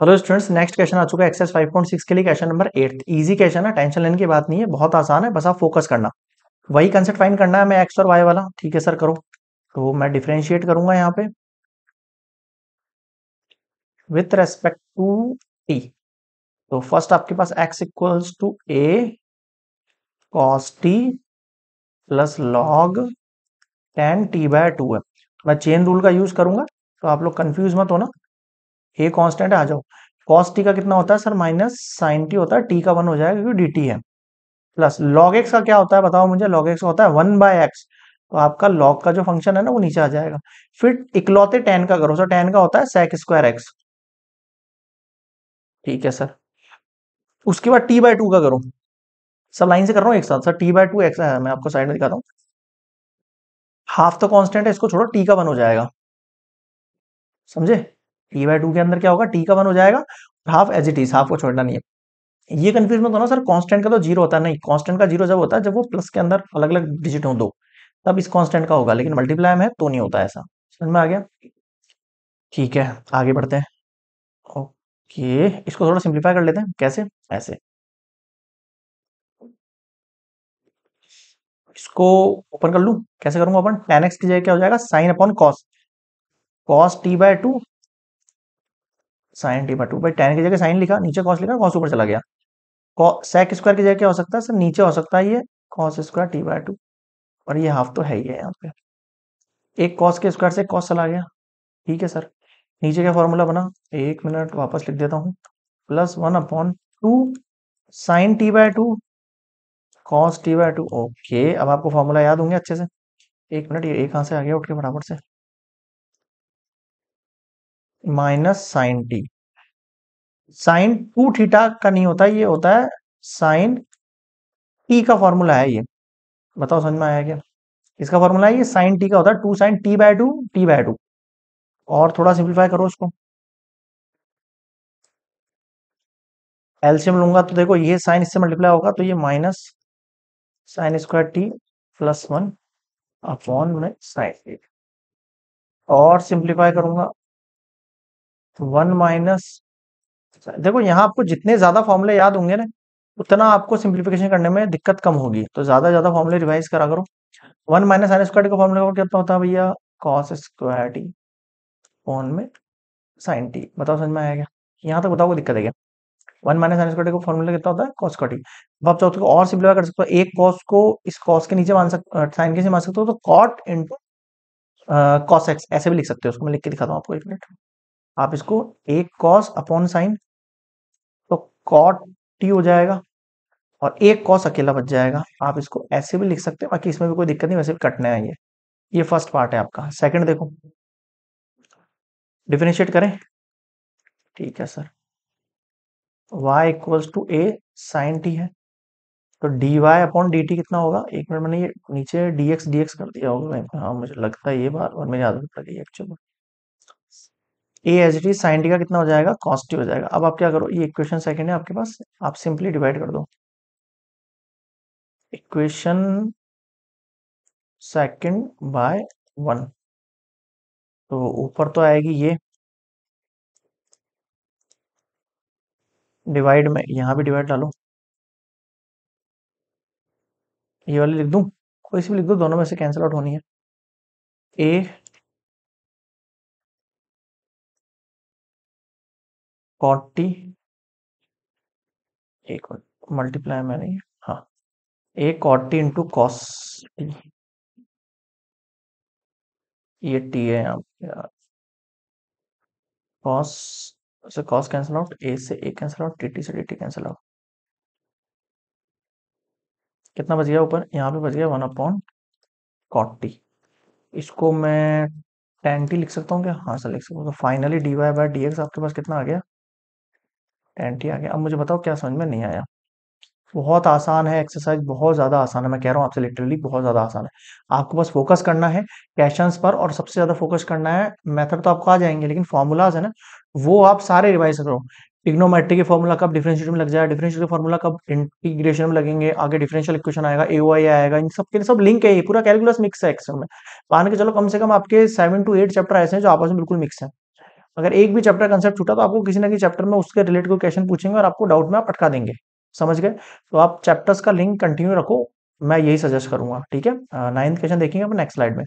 hello students next question आ चुका है पॉइंट सिक्स के लिए question number eight easy question है टेंशन लेने की बात नहीं है बहुत आसान है बस आप फोकस करना वही कंसेप्ट फाइंड करना है मैं एक्स और वाई वाला ठीक है सर करो तो मैं डिफ्रेंशिएट करूंगा यहाँ पे विथ रेस्पेक्ट टू टी तो फर्स्ट आपके पास X equals to A cos T plus log ten T by two है मैं चेन रूल का यूज करूंगा तो आप लोग कंफ्यूज मत होना ए कॉन्स्टेंट है आ जाओ कॉस टी का कितना होता है सर माइनस साइन टी होता है टी का वन हो जाएगा क्योंकि डी टी है प्लस लॉग एक्स का क्या होता है बताओ मुझे लॉग एक्स होता है वन बाय एक्स तो आपका लॉग का जो फंक्शन है ना वो नीचे आ जाएगा फिर इकलौते टेन का करो सर टेन का होता है सेक स्क्वायर एक्स ठीक है सर उसके बाद टी बाय टू का करो सब लाइन से कर रहा हूँ एक साथ sir T by two X है मैं आपको साइड में दिखाता हूँ हाफ तो कॉन्स्टेंट है इसको छोड़ो टी का वन हो जाएगा समझे टी बाई टू के अंदर क्या होगा टी का वन हो जाएगा half as it is half को छोड़ना नहीं है ये कंफ्यूज मत होना सर कांस्टेंट का तो जीरो होता है नहीं कांस्टेंट का जीरो जब होता है जब वो प्लस के अंदर अलग अलग डिजिट हो दो तब इस कांस्टेंट का होगा लेकिन मल्टीप्लाई में तो नहीं होता ऐसा समझ में आ गया ठीक है आगे बढ़ते हैं ओके इसको थोड़ा सिंप्लीफाई कर लेते हैं कैसे ऐसे इसको ओपन कर लूँ कैसे करूंगा अपन टेन एक्स की जगह क्या हो जाएगा sine upon cos cos t by two sine t by two भाई टेन की जगह साइन लिखा नीचे कॉस लिखा कॉस ऊपर चला गया सेक स्क्वायर की जगह क्या हो सकता है सर नीचे हो सकता है ये cos square t by two और ये हाफ तो है ही है यहाँ पे एक कॉस के स्क्वायर से कॉस चला गया ठीक है सर नीचे क्या फॉर्मूला बना एक मिनट वापस लिख देता हूँ plus one upon two sine t by two cos t by two okay अब आपको फॉर्मूला याद होंगे अच्छे से एक मिनट ये एक कहाँ से आ गया उठ के बराबर से minus sine t sine two theta का नहीं होता ये होता है साइन टी का फॉर्मूला है ये बताओ समझ में आया क्या इसका फॉर्मूला है ये साइन टी का होता है two sine t by two t by two और थोड़ा सिंप्लीफाई करो इसको एलसीएम लूंगा तो देखो ये साइन इससे मल्टीप्लाई होगा तो ये minus sine square t plus one upon में साइन टी और सिंप्लीफाई करूंगा तो वन माइनस देखो यहाँ आपको जितने ज्यादा फॉर्मूले याद होंगे ना उतना आपको सिंप्लीफिकेशन करने में दिक्कत कम होगी तो ज्यादा ज्यादा फॉर्मूले रिवाइज करा करो वन माइनस साइन स्क्वायर का फॉर्मूला कितना होता है भैया कॉस स्क्वायर टी फोन में साइन टी बताओ समझ में आया क्या यहाँ तक बताओ कोई दिक्कत है क्या वन माइनस साइन स्क्वायर का फॉर्मूला कितना होता है कॉस का टी अब आप चाहते हो तो और सिंप्लीफाई कर सकते हो एक कॉस को इस कॉस के नीचे मान सकते साइन के नीचे मान सकते हो तो कॉट इंटू कॉस एक्स ऐसे भी लिख सकते हो उसको मैं लिख के दिखाता हूँ आपको एक मिनट आप इसको एक कॉस अपॉन साइन तो कॉट टी हो जाएगा और एक कॉस अकेला बच जाएगा आप इसको ऐसे भी लिख सकते हैं बाकी इसमें भी कोई दिक्कत नहीं वैसे भी कटना है ये फर्स्ट पार्ट है आपका सेकंड देखो डिफिनिशिएट करें ठीक है sir y equals to a sine t है तो d y upon d t कितना होगा एक मिनट मैंने ये नीचे डी डी एक्स कर दिया होगा हाँ मुझे लगता है ये बार और मेरी आदत पड़ गई actually a h d sine d का कितना हो जाएगा कॉस्टी हो जाएगा अब आप क्या करो ये इक्वेशन सेकंड है आपके पास आप सिंपली डिवाइड कर दो इक्वेशन सेकंड बाय वन तो ऊपर तो आएगी ये डिवाइड में यहां भी डिवाइड डालो ये वाली लिख दू कोई सी भी लिख दो दोनों में से कैंसिल आउट होनी है ए फोर्टी एक मल्टीप्लाई मैंने हाँ a cot t into cos t ये टी है यहाँ कॉस अच्छा, से कॉस कैंसिल आउट ए से a cancel out t t से डी टी कैंसिल आउट कितना बच गया ऊपर यहाँ पे बच गया वन अपॉन कॉटी इसको मैं टेन टी लिख सकता हूँ क्या हाँ सर लिख सकता हूँ तो finally d y by d x आपके पास कितना आ गया टेन टी आ गया अब मुझे बताओ क्या समझ में नहीं आया बहुत आसान है एक्सरसाइज बहुत ज़्यादा आसान है मैं कह रहा हूँ आपसे लिटरली बहुत ज़्यादा आसान है आपको बस फोकस करना है क्वेश्चन पर और सबसे ज़्यादा फोकस करना है मेथड तो आपको आ जाएंगे लेकिन फॉर्मूलाज है ना वो आप सारे रिवाइज करो इग्नोमेट्री के फॉर्मूला कब डिफरेंशियल में लग जाए डिफरेंशियल फॉर्मूला कब इंटीग्रेशन में लगेंगे आगे डिफरेंशियल इक्वेशन आएगा ए आएगा इन सब के लिए सब लिंक है ये पूरा कैलकुलस मिक्स है एक्सर में मान के चलो कम से कम आपके सेवन टू एट चैप्टर ऐसे हैं जो आपस में बिल्कुल मिक्स है अगर एक भी चैप्टर कंसेप्ट छूटा तो आपको किसी ना किसी चैप्टर में उसके रिलेटेड को क्वेश्चन पूछेंगे और आपको डाउट में आप अटका देंगे समझ गए तो आप चैप्टर्स का लिंक कंटिन्यू रखो मैं यही सजेस्ट करूंगा ठीक है नाइन्थ क्वेश्चन देखेंगे नेक्स्ट स्लाइड में